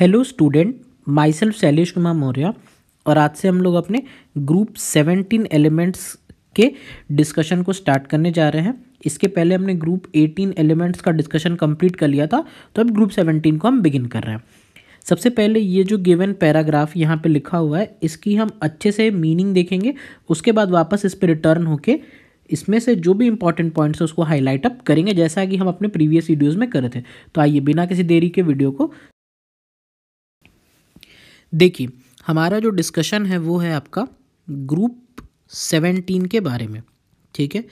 hello student myself Shailesh Kumar Maurya और आज से हम लोग अपने ग्रुप सेवेंटीन एलिमेंट्स के डिस्कशन को स्टार्ट करने जा रहे हैं इसके पहले हमने ग्रुप एटीन एलिमेंट्स का डिस्कशन कंप्लीट कर लिया था तो अब ग्रुप सेवेंटीन को हम बिगिन कर रहे हैं सबसे पहले ये जो गिवन पैराग्राफ यहाँ पे लिखा हुआ है इसकी हम अच्छे से मीनिंग देखेंगे उसके बाद वापस इस पर रिटर्न होके इसमें से जो भी इंपॉर्टेंट पॉइंट्स है उसको हाईलाइट अप करेंगे जैसा कि हम अपने प्रीवियस वीडियोज़ में करे थे तो आइए बिना किसी देरी के वीडियो को देखिए हमारा जो डिस्कशन है वो है आपका ग्रुप सेवेंटीन के बारे में ठीक है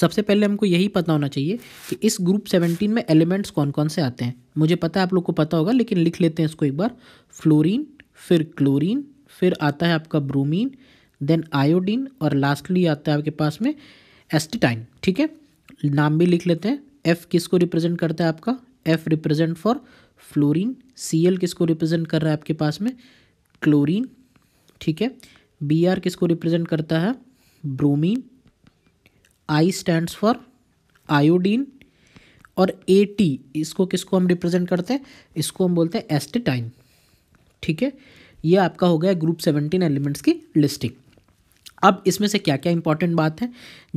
सबसे पहले हमको यही पता होना चाहिए कि इस ग्रुप सेवेंटीन में एलिमेंट्स कौन कौन से आते हैं मुझे पता है आप लोग को पता होगा लेकिन लिख लेते हैं इसको एक बार फ्लोरीन फिर क्लोरीन फिर आता है आपका ब्रोमीन देन आयोडीन और लास्टली आता है आपके पास में एस्टिटाइन ठीक है नाम भी लिख लेते हैं एफ़ किसको रिप्रेजेंट करता है आपका F represent for fluorine C L किसको रिप्रेजेंट कर रहा है आपके पास में क्लोरीन ठीक है बी आर किसको रिप्रेजेंट करता है bromine I stand for iodine और ए टी इसको किसको हम रिप्रेजेंट करते हैं इसको हम बोलते हैं एस्टेटाइन ठीक है ये आपका हो गया ग्रुप सेवनटीन एलिमेंट्स की लिस्टिंग अब इसमें से क्या क्या इंपॉर्टेंट बात है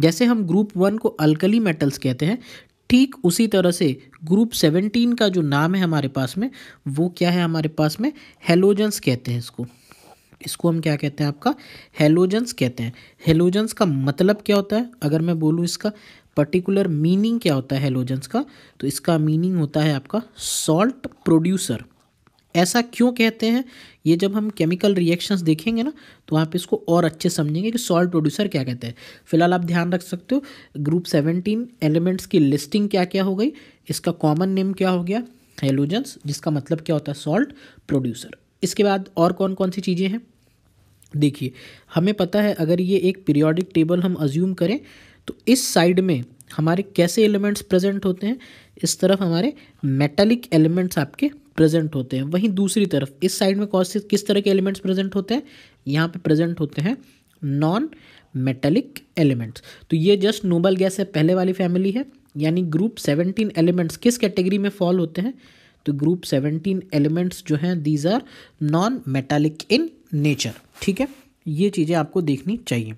जैसे हम ग्रुप वन को अल्कली मेटल्स कहते हैं ठीक उसी तरह से ग्रुप सेवनटीन का जो नाम है हमारे पास में वो क्या है हमारे पास में हेलोजेंस कहते हैं इसको इसको हम क्या कहते हैं आपका हेलोजेंस कहते हैं हेलोजेंस का मतलब क्या होता है अगर मैं बोलूँ इसका पर्टिकुलर मीनिंग क्या होता है हेलोजेंस का तो इसका मीनिंग होता है आपका सॉल्ट प्रोड्यूसर ऐसा क्यों कहते हैं ये जब हम केमिकल रिएक्शंस देखेंगे ना तो आप इसको और अच्छे समझेंगे कि सॉल्ट प्रोड्यूसर क्या कहते हैं फिलहाल आप ध्यान रख सकते हो ग्रुप सेवेंटीन एलिमेंट्स की लिस्टिंग क्या क्या हो गई इसका कॉमन नेम क्या हो गया हेलोजन्स जिसका मतलब क्या होता है सॉल्ट प्रोड्यूसर इसके बाद और कौन कौन सी चीज़ें हैं देखिए हमें पता है अगर ये एक पीरियोडिक टेबल हम अज्यूम करें तो इस साइड में हमारे कैसे एलिमेंट्स प्रेजेंट होते हैं इस तरफ हमारे मेटालिक एलिमेंट्स आपके प्रेजेंट होते हैं वहीं दूसरी तरफ इस साइड में कौन से किस तरह के एलिमेंट्स प्रेजेंट होते हैं यहाँ पे प्रेजेंट होते हैं नॉन मेटेलिक एलिमेंट्स तो ये जस्ट नोबल गैस है पहले वाली फैमिली है यानी ग्रुप सेवनटीन एलिमेंट्स किस कैटेगरी में फॉल होते हैं तो ग्रुप सेवनटीन एलिमेंट्स जो हैं these are non metallic in nature ठीक है ये चीज़ें आपको देखनी चाहिए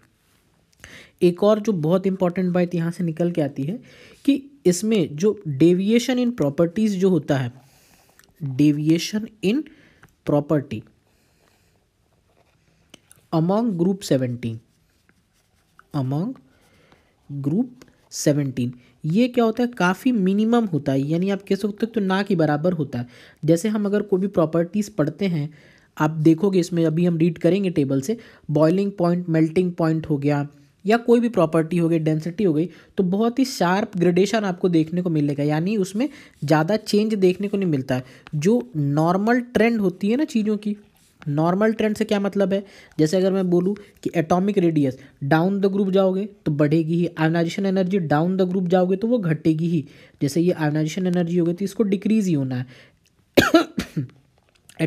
एक और जो बहुत इंपॉर्टेंट बात यहाँ से निकल के आती है कि इसमें जो डेविएशन इन प्रॉपर्टीज़ जो होता है deviation in property among group 17 among group 17 ये क्या होता है काफ़ी मिनिमम होता है यानी आप कह सकते हो तो ना के बराबर होता है जैसे हम अगर कोई भी प्रॉपर्टीज़ पढ़ते हैं आप देखोगे इसमें अभी हम रीड करेंगे टेबल से बॉइलिंग पॉइंट मेल्टिंग पॉइंट हो गया या कोई भी प्रॉपर्टी हो गई डेंसिटी हो गई तो बहुत ही शार्प ग्रेडेशन आपको देखने को मिलेगा यानी उसमें ज़्यादा चेंज देखने को नहीं मिलता है जो नॉर्मल ट्रेंड होती है ना चीज़ों की नॉर्मल ट्रेंड से क्या मतलब है जैसे अगर मैं बोलूँ कि atomic radius down the group जाओगे तो बढ़ेगी ही ionization energy down the group जाओगे तो वो घटेगी ही जैसे ये आयोनाइजेशन एनर्जी होगी तो इसको डिक्रीज ही होना है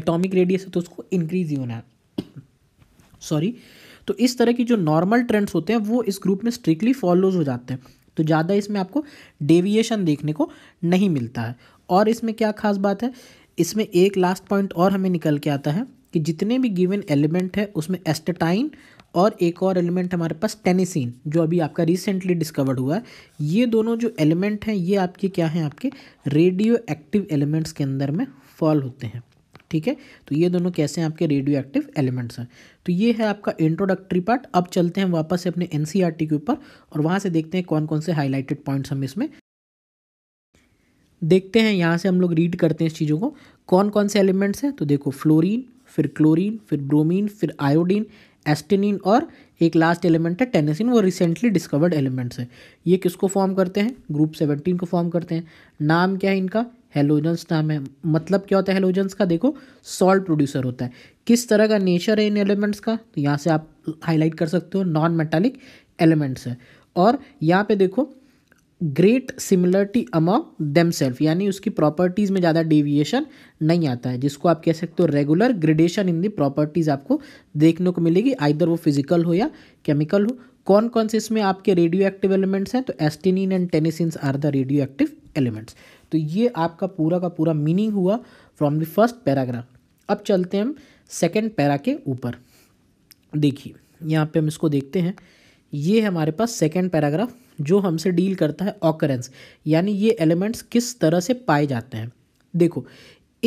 एटॉमिक रेडियस है तो उसको इंक्रीज ही होना है सॉरी तो इस तरह की जो नॉर्मल ट्रेंड्स होते हैं वो इस ग्रुप में स्ट्रिक्टली फॉलोज हो जाते हैं तो ज़्यादा इसमें आपको डेविएशन देखने को नहीं मिलता है और इसमें क्या खास बात है इसमें एक लास्ट पॉइंट और हमें निकल के आता है कि जितने भी गिवन एलिमेंट है उसमें एस्टेटाइन और एक और एलिमेंट हमारे पास टेनिसिन जो अभी आपका रिसेंटली डिस्कवर्ड हुआ है ये दोनों जो एलिमेंट हैं ये आपके क्या हैं आपके रेडियो एक्टिव एलिमेंट्स के अंदर में फॉल होते हैं ठीक है तो ये दोनों कैसे हैं आपके रेडियो एक्टिव एलिमेंट्स हैं तो ये है आपका इंट्रोडक्टरी पार्ट अब चलते हैं वापस से अपने एन e के ऊपर और वहाँ से देखते हैं कौन कौन से हाईलाइटेड पॉइंट्स हम इसमें देखते हैं यहाँ से हम लोग रीड करते हैं इस चीज़ों को कौन कौन से एलिमेंट्स हैं तो देखो फ्लोरिन फिर क्लोरिन फिर ब्रोमिन फिर आयोडीन एस्टेनिन और एक लास्ट एलिमेंट है टेनेसिन वो रिसेंटली डिस्कवर्ड एलिमेंट्स हैं ये किसको फॉर्म करते हैं ग्रुप सेवनटीन को फॉर्म करते हैं नाम क्या है इनका हेलोजन्स नाम है मतलब क्या होता है हेलोजन्स का देखो सॉल्ट प्रोड्यूसर होता है किस तरह का नेचर है इन एलिमेंट्स का तो यहाँ से आप हाईलाइट कर सकते हो नॉन मेटालिक एलिमेंट्स है और यहाँ पे देखो great similarity among them self यानी उसकी प्रॉपर्टीज़ में ज़्यादा डेविएशन नहीं आता है जिसको आप कह सकते हो regular gradation in the properties आपको देखने को मिलेगी आइधर वो फिजिकल हो या केमिकल हो कौन कौन से इसमें आपके रेडियो एक्टिव एलिमेंट्स हैं तो astatine and tennessine are the radioactive elements तो ये आपका पूरा का पूरा मीनिंग हुआ फ्रॉम द फर्स्ट पैराग्राफ अब चलते हैं हम सेकेंड पैरा के ऊपर देखिए यहाँ पे हम इसको देखते हैं ये है हमारे पास सेकेंड पैराग्राफ जो हमसे डील करता है ऑकरेंस यानी ये एलिमेंट्स किस तरह से पाए जाते हैं देखो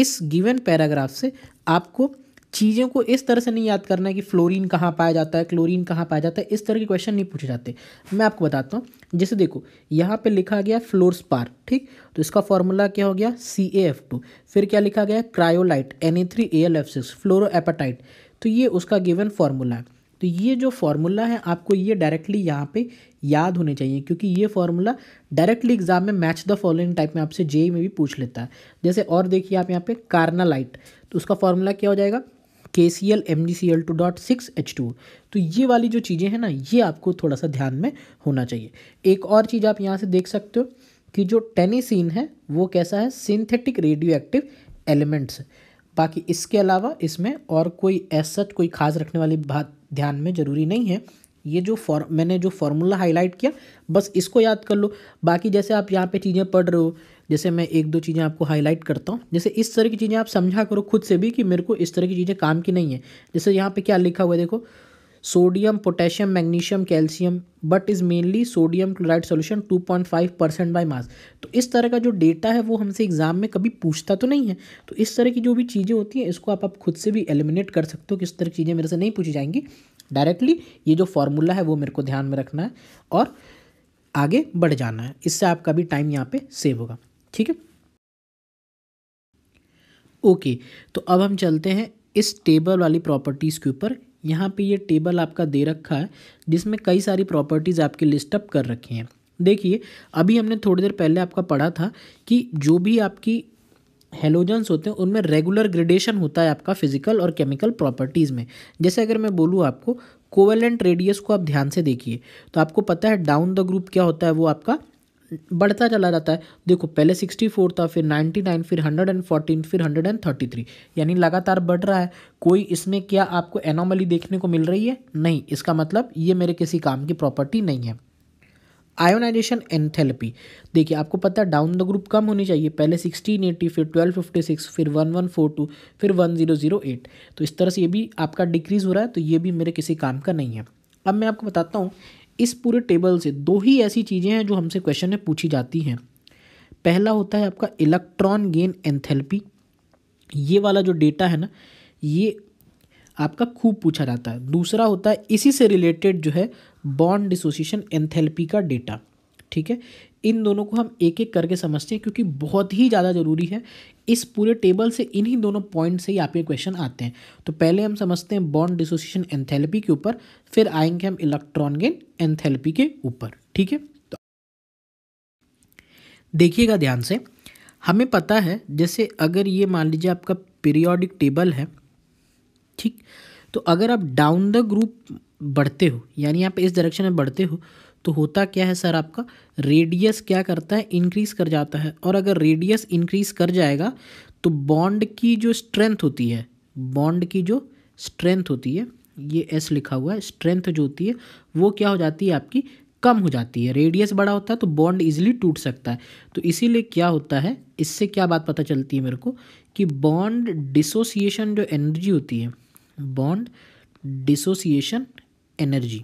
इस गिवन पैराग्राफ से आपको चीज़ों को इस तरह से नहीं याद करना है कि फ्लोरीन कहाँ पाया जाता है क्लोरीन कहाँ पाया जाता है इस तरह के क्वेश्चन नहीं पूछे जाते मैं आपको बताता हूँ जैसे देखो यहाँ पे लिखा गया फ्लोर स्पार ठीक तो इसका फॉर्मूला क्या हो गया सी ए एफ टू फिर क्या लिखा गया cryolite N A three A L F six apatite तो ये उसका गिवन फार्मूला है तो ये जो फार्मूला है आपको ये डायरेक्टली यहाँ पे याद होने चाहिए क्योंकि ये फार्मूला डायरेक्टली एग्जाम में मैच द फॉलोइंग टाइप में आपसे जेई e में भी पूछ लेता है जैसे और देखिए आप यहाँ पे कार्नालाइट तो उसका फार्मूला क्या हो जाएगा K C L M G C L two dot six H two तो ये वाली जो चीज़ें हैं ना ये आपको थोड़ा सा ध्यान में होना चाहिए एक और चीज़ आप यहाँ से देख सकते हो कि जो टेनिसिन है वो कैसा है सिंथेटिक रेडियो एक्टिव एलिमेंट्स बाकी इसके अलावा इसमें और कोई ऐसा कोई खास रखने वाली बात ध्यान में ज़रूरी नहीं है ये जो फॉर मैंने जो फॉर्मूला हाईलाइट किया बस इसको याद कर लो बाकी जैसे आप यहाँ पे चीज़ें पढ़ रहे हो जैसे मैं एक दो चीज़ें आपको हाईलाइट करता हूँ जैसे इस तरह की चीज़ें आप समझा करो खुद से भी कि मेरे को इस तरह की चीज़ें काम की नहीं है जैसे यहाँ पे क्या लिखा हुआ है देखो sodium potassium magnesium calcium but is mainly sodium chloride solution two point five percent by mass तो इस तरह का जो डेटा है वो हमसे एग्ज़ाम में कभी पूछता तो नहीं है तो इस तरह की जो भी चीज़ें होती हैं इसको आप आप खुद से भी एलिमिनेट कर सकते हो कि इस तरह की चीज़ें मेरे से नहीं पूछी जाएंगी डायरेक्टली ये जो फॉर्मूला है वो मेरे को ध्यान में रखना है और आगे बढ़ जाना है इससे आपका भी टाइम यहाँ पर सेव होगा ठीक है ओके तो अब हम चलते हैं इस टेबल वाली प्रॉपर्टीज़ के ऊपर यहाँ पे ये टेबल आपका दे रखा है जिसमें कई सारी प्रॉपर्टीज़ आपकी लिस्ट अप कर रखी हैं देखिए अभी हमने थोड़ी देर पहले आपका पढ़ा था कि जो भी आपकी हेलोजन्स होते हैं उनमें रेगुलर ग्रेडेशन होता है आपका फिजिकल और केमिकल प्रॉपर्टीज़ में जैसे अगर मैं बोलूँ आपको कोवेलेंट रेडियस को आप ध्यान से देखिए तो आपको पता है डाउन द ग्रुप क्या होता है वो आपका बढ़ता चला जाता है देखो पहले 64 था फिर 99 फिर 114 फिर 133 यानी लगातार बढ़ रहा है कोई इसमें क्या आपको एनोमली देखने को मिल रही है नहीं इसका मतलब ये मेरे किसी काम की प्रॉपर्टी नहीं है आयोनाइजेशन एनथेलपी देखिए आपको पता है डाउन द ग्रुप कम होनी चाहिए पहले सिक्सटीन एटी फिर ट्वेल्व फिफ्टी सिक्स फिर वन वन फोर टू फिर वन ज़ीरो ज़ीरो एट तो इस तरह से ये भी आपका डिक्रीज़ हो रहा है तो ये भी मेरे किसी काम का नहीं है अब मैं आपको बताता हूँ इस पूरे टेबल से दो ही ऐसी चीज़ें हैं जो हमसे क्वेश्चन में पूछी जाती हैं पहला होता है आपका इलेक्ट्रॉन गेन एंथेलपी ये वाला जो डेटा है ना ये आपका खूब पूछा जाता है दूसरा होता है इसी से रिलेटेड जो है बॉन्ड डिसोसिएशन एंथेल्पी का डेटा ठीक है इन दोनों को हम एक एक करके समझते हैं क्योंकि बहुत ही ज़्यादा ज़रूरी है इस पूरे टेबल से इन्हीं दोनों पॉइंट से ही आपके क्वेश्चन आते हैं तो पहले हम समझते हैं बॉन्ड डिसोसिएशन एंथैल्पी के ऊपर फिर आएंगे हम इलेक्ट्रॉन गेन एंथैल्पी के ऊपर ठीक है तो देखिएगा ध्यान से हमें पता है जैसे अगर ये मान लीजिए आपका पीरियोडिक टेबल है ठीक तो अगर आप डाउन द ग्रुप बढ़ते हो यानी आप इस डायरेक्शन में बढ़ते हो तो होता क्या है सर आपका रेडियस क्या करता है इंक्रीज़ कर जाता है और अगर रेडियस इंक्रीज़ कर जाएगा तो बॉन्ड की जो स्ट्रेंथ होती है बॉन्ड की जो स्ट्रेंथ होती है ये एस लिखा हुआ है स्ट्रेंथ जो होती है वो क्या हो जाती है आपकी कम हो जाती है रेडियस बड़ा होता है तो बॉन्ड इजिली टूट सकता है तो इसीलिए क्या होता है इससे क्या बात पता चलती है मेरे को कि बॉन्ड डिसोसिएशन जो एनर्जी होती है बॉन्ड डिसोसिएशन एनर्जी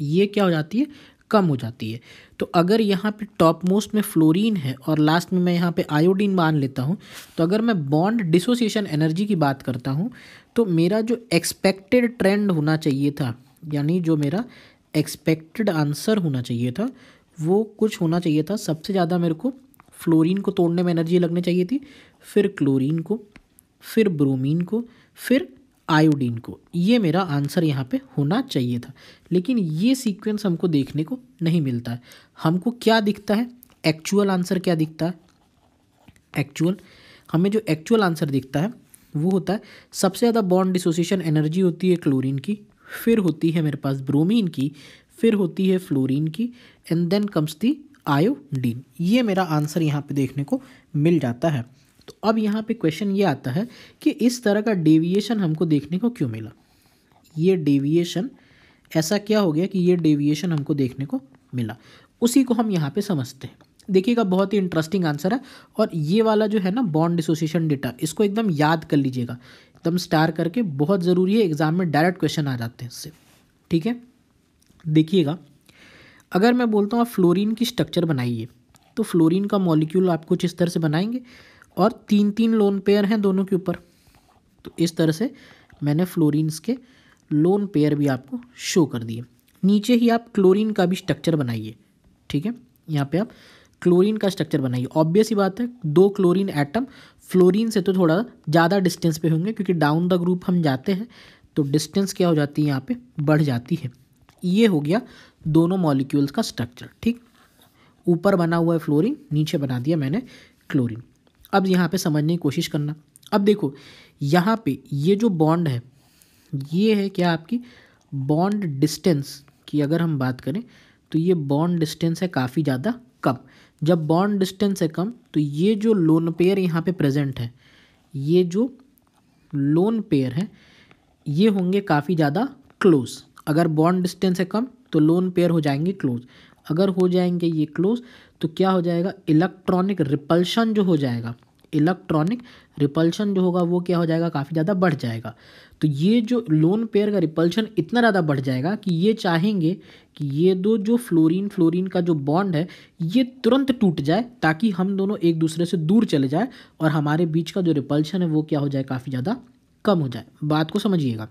ये क्या हो जाती है कम हो जाती है तो अगर यहाँ पे टॉप मोस्ट में फ्लोरीन है और लास्ट में मैं यहाँ पे आयोडीन मान लेता हूँ तो अगर मैं बॉन्ड डिसोसिएशन एनर्जी की बात करता हूँ तो मेरा जो एक्सपेक्टेड ट्रेंड होना चाहिए था यानी जो मेरा एक्सपेक्टेड आंसर होना चाहिए था वो कुछ होना चाहिए था सबसे ज़्यादा मेरे को फ्लोरीन को तोड़ने में एनर्जी लगनी चाहिए थी फिर क्लोरीन को फिर ब्रोमीन को फिर आयोडीन को ये मेरा आंसर यहाँ पे होना चाहिए था लेकिन ये सीक्वेंस हमको देखने को नहीं मिलता है हमको क्या दिखता है एक्चुअल आंसर क्या दिखता है एक्चुअल हमें जो एक्चुअल आंसर दिखता है वो होता है सबसे ज़्यादा बॉन्ड डिसोसिएशन एनर्जी होती है क्लोरीन की फिर होती है मेरे पास ब्रोमीन की फिर होती है फ्लोरीन की and then comes the iodine ये मेरा आंसर यहाँ पे देखने को मिल जाता है तो अब यहाँ पे क्वेश्चन ये आता है कि इस तरह का डेविएशन हमको देखने को क्यों मिला ये डेविएशन ऐसा क्या हो गया कि ये डेविएशन हमको देखने को मिला उसी को हम यहाँ पे समझते हैं देखिएगा बहुत ही इंटरेस्टिंग आंसर है और ये वाला जो है ना बॉन्ड एसोसिएशन डेटा इसको एकदम याद कर लीजिएगा एकदम स्टार करके बहुत ज़रूरी है एग्ज़ाम में डायरेक्ट क्वेश्चन आ जाते हैं इससे ठीक है देखिएगा अगर मैं बोलता हूँ आप फ्लोरीन की स्ट्रक्चर बनाइए तो फ्लोरीन का मॉलिक्यूल आप कुछ इस तरह से बनाएंगे और तीन तीन लोन पेयर हैं दोनों के ऊपर तो इस तरह से मैंने फ्लोरिनस के लोन पेयर भी आपको शो कर दिए नीचे ही आप क्लोरीन का भी स्ट्रक्चर बनाइए ठीक है यहाँ पे आप क्लोरीन का स्ट्रक्चर बनाइए ऑब्वियस ही बात है दो क्लोरीन एटम फ्लोरीन से तो थोड़ा ज़्यादा डिस्टेंस पे होंगे क्योंकि डाउन द ग्रुप हम जाते हैं तो डिस्टेंस क्या हो जाती है यहाँ पे बढ़ जाती है ये हो गया दोनों मॉलिक्यूल्स का स्ट्रक्चर ठीक ऊपर बना हुआ है फ्लोरिन नीचे बना दिया मैंने क्लोरिन अब यहाँ पे समझने की कोशिश करना अब देखो यहाँ पे ये जो बॉन्ड है ये है क्या आपकी बॉन्ड डिस्टेंस की अगर हम बात करें तो ये बॉन्ड डिस्टेंस है काफ़ी ज़्यादा कम जब बॉन्ड डिस्टेंस है कम तो ये जो लोन पेयर यहाँ पे प्रेजेंट है ये जो लोन पेयर है ये होंगे काफ़ी ज़्यादा क्लोज अगर बॉन्ड डिस्टेंस है कम तो लोन पेयर हो जाएंगे क्लोज अगर हो जाएंगे ये क्लोज तो क्या हो जाएगा इलेक्ट्रॉनिक रिपल्शन जो हो जाएगा इलेक्ट्रॉनिक रिपल्शन जो होगा वो क्या हो जाएगा काफ़ी ज़्यादा बढ़ जाएगा तो ये जो लोन पेयर का रिपल्शन इतना ज़्यादा बढ़ जाएगा कि ये चाहेंगे कि ये दो जो फ्लोरीन फ्लोरीन का जो बॉन्ड है ये तुरंत टूट जाए ताकि हम दोनों एक दूसरे से दूर चले जाए और हमारे बीच का जो रिपल्शन है वो क्या हो जाए काफ़ी ज़्यादा कम हो जाए बात को समझिएगा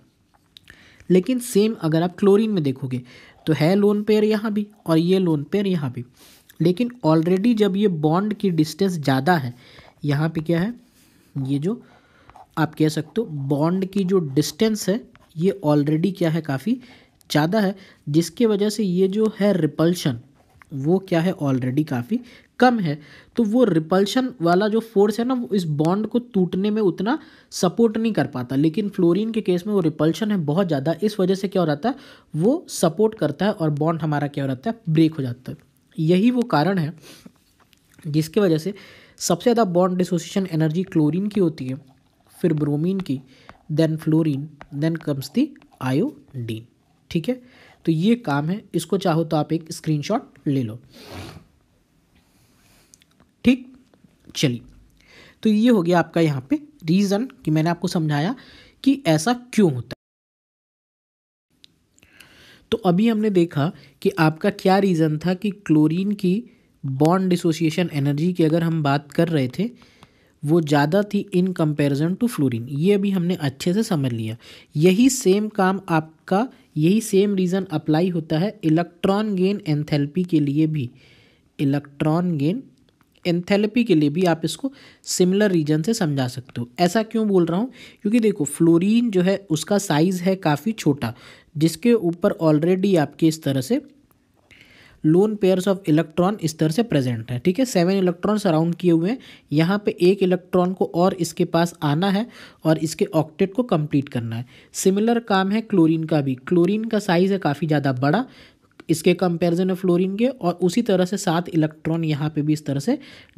लेकिन सेम अगर आप क्लोरीन में देखोगे तो है लोन पेयर यहाँ भी और ये लोन पेयर यहाँ भी लेकिन ऑलरेडी जब ये बॉन्ड की डिस्टेंस ज़्यादा है यहाँ पे क्या है ये जो आप कह सकते हो बॉन्ड की जो डिस्टेंस है ये ऑलरेडी क्या है काफ़ी ज़्यादा है जिसके वजह से ये जो है रिपल्शन वो क्या है ऑलरेडी काफ़ी कम है तो वो रिपल्शन वाला जो फोर्स है ना वो इस बॉन्ड को टूटने में उतना सपोर्ट नहीं कर पाता लेकिन फ्लोरीन के केस में वो रिपल्शन है बहुत ज़्यादा इस वजह से क्या हो जाता है वो सपोर्ट करता है और बॉन्ड हमारा क्या हो जाता है ब्रेक हो जाता है यही वो कारण है जिसके वजह से सबसे ज़्यादा बॉन्ड डिसोसिएशन एनर्जी क्लोरीन की होती है फिर ब्रोमीन की then fluorine then comes the iodine ठीक है तो ये काम है इसको चाहो तो आप एक स्क्रीनशॉट ले लो ठीक चलिए तो ये हो गया आपका यहाँ पे रीज़न कि मैंने आपको समझाया कि ऐसा क्यों होता है तो अभी हमने देखा कि आपका क्या रीज़न था कि क्लोरीन की बॉन्ड डिसोसिएशन एनर्जी की अगर हम बात कर रहे थे वो ज़्यादा थी इन कंपैरिजन टू फ्लोरीन ये अभी हमने अच्छे से समझ लिया यही सेम काम आपका यही सेम रीज़न अप्लाई होता है इलेक्ट्रॉन गेन एंथैल्पी के लिए भी इलेक्ट्रॉन गेन एंथेलपी के लिए भी आप इसको सिमिलर रीजन से समझा सकते हो ऐसा क्यों बोल रहा हूँ क्योंकि देखो फ्लोरीन जो है उसका साइज़ है काफ़ी छोटा जिसके ऊपर ऑलरेडी आपके इस तरह से लोन पेयर्स ऑफ इलेक्ट्रॉन इस तरह से प्रेजेंट है ठीक है सेवन इलेक्ट्रॉन सराउंड किए हुए हैं यहाँ पे एक इलेक्ट्रॉन को और इसके पास आना है और इसके ऑक्टेट को कंप्लीट करना है सिमिलर काम है क्लोरीन का भी क्लोरीन का साइज़ है काफ़ी ज़्यादा बड़ा इसके कंपैरिजन है फ्लोरीन के और उसी तरह से सात इलेक्ट्रॉन यहाँ पे भी इस तरह से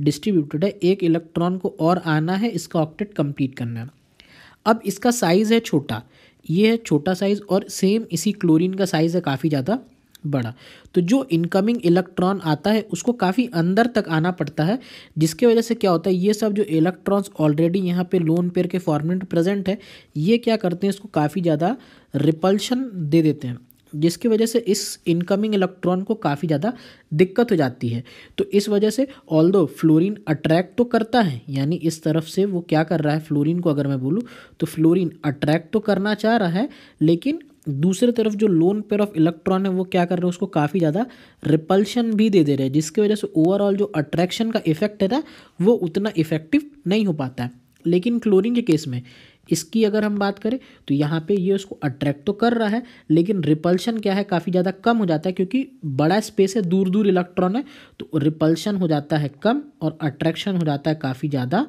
डिस्ट्रीब्यूटेड है एक इलेक्ट्रॉन को और आना है इसका ऑक्टेट कंप्लीट करना है अब इसका साइज़ है छोटा ये है छोटा साइज़ और सेम इसी क्लोरीन का साइज़ है काफ़ी ज़्यादा बड़ा तो जो इनकमिंग इलेक्ट्रॉन आता है उसको काफ़ी अंदर तक आना पड़ता है जिसके वजह से क्या होता है ये सब जो इलेक्ट्रॉन्स ऑलरेडी यहाँ पे लोन पेयर के फॉर्मेट प्रेजेंट है ये क्या करते हैं इसको काफ़ी ज़्यादा रिपल्शन दे देते हैं जिसकी वजह से इस इनकमिंग इलेक्ट्रॉन को काफ़ी ज़्यादा दिक्कत हो जाती है तो इस वजह से ऑल दो फ्लोरिन अट्रैक्ट तो करता है यानी इस तरफ से वो क्या कर रहा है फ्लोरिन को अगर मैं बोलूँ तो फ्लोरिन अट्रैक्ट तो करना चाह रहा है लेकिन दूसरी तरफ जो लोन पेयर ऑफ इलेक्ट्रॉन है वो क्या कर रहे हैं उसको काफ़ी ज़्यादा रिपल्शन भी दे दे रहे हैं जिसकी वजह से ओवरऑल जो अट्रैक्शन का इफेक्ट है ना वो उतना इफेक्टिव नहीं हो पाता है लेकिन क्लोरीन के केस में इसकी अगर हम बात करें तो यहाँ पे ये उसको अट्रैक्ट तो कर रहा है लेकिन रिपल्शन क्या है काफ़ी ज़्यादा कम हो जाता है क्योंकि बड़ा स्पेस है दूर दूर इलेक्ट्रॉन है तो रिपल्शन हो जाता है कम और अट्रैक्शन हो जाता है काफ़ी ज़्यादा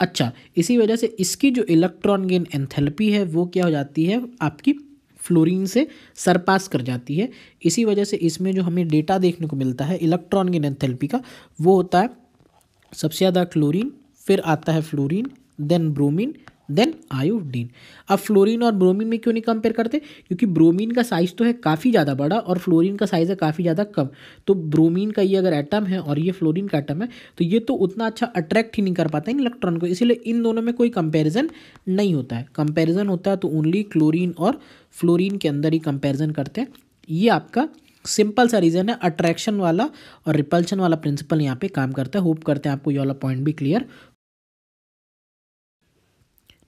अच्छा इसी वजह से इसकी जो इलेक्ट्रॉन गेन एंथेल्पी है वो क्या हो जाती है आपकी फ्लोरिन से सरपास कर जाती है इसी वजह से इसमें जो हमें डेटा देखने को मिलता है इलेक्ट्रॉन गेन एंथेल्पी का वो होता है सबसे ज़्यादा क्लोरीन फिर आता है fluorine then bromine then iodine अब फ्लोरीन और ब्रोमीन में क्यों नहीं कंपेयर करते क्योंकि ब्रोमीन का साइज़ तो है काफ़ी ज़्यादा बड़ा और फ्लोरीन का साइज़ है काफ़ी ज़्यादा कम तो ब्रोमीन का ये अगर एटम है और ये फ्लोरीन का एटम है तो ये तो उतना अच्छा अट्रैक्ट ही नहीं कर पाता इन इलेक्ट्रॉन को इसीलिए इन दोनों में कोई कंपेरिजन नहीं होता है कंपेरिजन होता है तो ओनली क्लोरीन और फ्लोरीन के अंदर ही कंपेरिजन करते हैं ये आपका सिंपल सा रीज़न है अट्रैक्शन वाला और रिपल्शन वाला प्रिंसिपल यहाँ पे काम करता है होप करते हैं आपको ये वाला पॉइंट भी क्लियर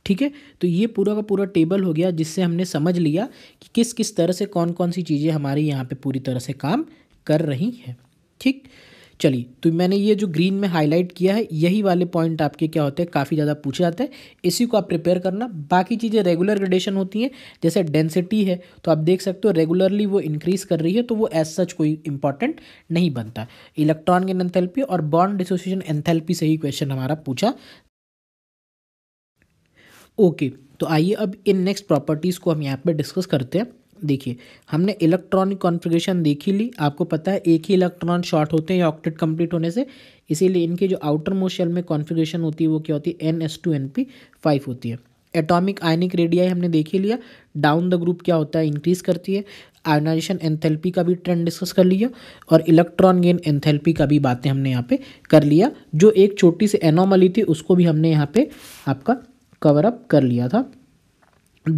ठीक है तो ये पूरा का पूरा टेबल हो गया जिससे हमने समझ लिया कि किस किस तरह से कौन कौन सी चीज़ें हमारे यहाँ पे पूरी तरह से काम कर रही हैं ठीक चलिए तो मैंने ये जो ग्रीन में हाईलाइट किया है यही वाले पॉइंट आपके क्या होते हैं काफ़ी ज़्यादा पूछे जाते हैं इसी को आप प्रिपेयर करना बाकी चीज़ें रेगुलर ग्रेडेशन होती हैं जैसे डेंसिटी है तो आप देख सकते हो रेगुलरली वो इंक्रीज़ कर रही है तो वो एज सच कोई इंपॉर्टेंट नहीं बनता इलेक्ट्रॉन गेन एंथेल्पी और बॉन्ड डिसोसिएशन एंथेल्पी से ही क्वेश्चन हमारा पूछा ओके तो आइए अब इन नेक्स्ट प्रॉपर्टीज़ को हम यहाँ पर डिस्कस करते हैं देखिए हमने इलेक्ट्रॉनिक कॉन्फ़िगरेशन देख ही ली आपको पता है एक ही इलेक्ट्रॉन शॉर्ट होते हैं या ऑक्टेट कंप्लीट होने से इसीलिए इनके जो आउटर मोशल में कॉन्फ़िगरेशन होती है वो क्या होती है N S two N P five होती है एटॉमिक आयनिक रेडियाई हमने देख ही लिया डाउन द ग्रुप क्या होता है इंक्रीज करती है आयोनाइजेशन एंथेल्पी का भी ट्रेंड डिस्कस कर लिया और इलेक्ट्रॉन गेन एंथेल्पी का भी बातें हमने यहाँ पे कर लिया जो एक छोटी सी एनोमली थी उसको भी हमने यहाँ पे आपका कवर अप कर लिया था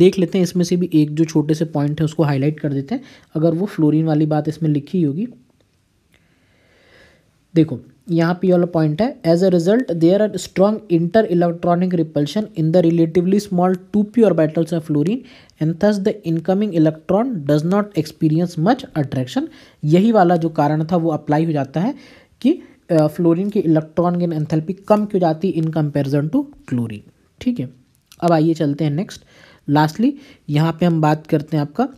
देख लेते हैं इसमें से भी एक जो छोटे से पॉइंट है उसको हाईलाइट कर देते हैं अगर वो फ्लोरीन वाली बात इसमें लिखी होगी देखो यहाँ पे वाला पॉइंट है as a result there are strong interelectronic repulsion in the relatively small two p orbitals of fluorine and thus the incoming electron does not experience much attraction यही वाला जो कारण था वो अप्लाई हो जाता है कि फ्लोरिन की इलेक्ट्रॉन गेन एंथेल्पी कम क्यों जाती है इन कंपेरिजन टू क्लोरिन ठीक है अब आइए चलते हैं नेक्स्ट लास्टली यहाँ पे हम बात करते हैं आपका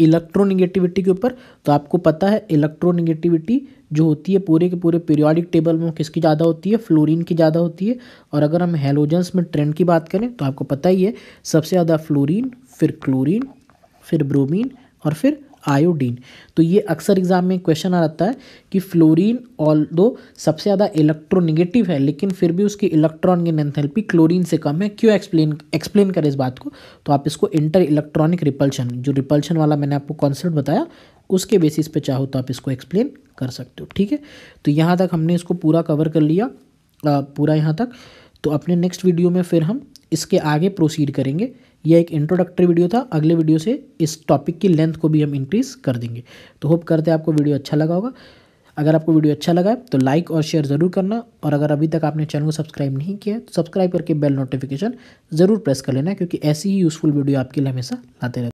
इलेक्ट्रोनिगेटिविटी के ऊपर तो आपको पता है इलेक्ट्रोनिगेटिविटी जो होती है पूरे के पूरे पीरियोडिक टेबल में किसकी ज़्यादा होती है फ्लोरीन की ज़्यादा होती है और अगर हम हेलोजेंस में ट्रेंड की बात करें तो आपको पता ही है सबसे ज़्यादा फ्लोरीन फिर क्लोरीन फिर ब्रोमीन और फिर आयोडीन तो ये अक्सर एग्जाम में क्वेश्चन आ जाता है कि फ्लोरीन ऑल दो सबसे ज़्यादा इलेक्ट्रोनिगेटिव है लेकिन फिर भी उसकी इलेक्ट्रॉन की नेंथेल्पी क्लोरीन से कम है क्यों एक्सप्लेन एक्सप्लेन करें इस बात को तो आप इसको इंटर इलेक्ट्रॉनिक रिपल्शन जो रिपल्शन वाला मैंने आपको कॉन्सेप्ट बताया उसके बेसिस पे चाहो तो आप इसको एक्सप्लेन कर सकते हो ठीक है तो यहाँ तक हमने इसको पूरा कवर कर लिया आ, पूरा यहाँ तक तो अपने नेक्स्ट वीडियो में फिर हम इसके आगे प्रोसीड करेंगे यह एक इंट्रोडक्टरी वीडियो था अगले वीडियो से इस टॉपिक की लेंथ को भी हम इंक्रीज़ कर देंगे तो होप करते हैं आपको वीडियो अच्छा लगा होगा अगर आपको वीडियो अच्छा लगा है तो लाइक और शेयर ज़रूर करना और अगर अभी तक आपने चैनल को सब्सक्राइब नहीं किया है तो सब्सक्राइब करके बेल नोटिफिकेशन ज़रूर प्रेस कर लेना क्योंकि ऐसी ही यूज़फुल वीडियो आपके लिए हमेशा लाते रहते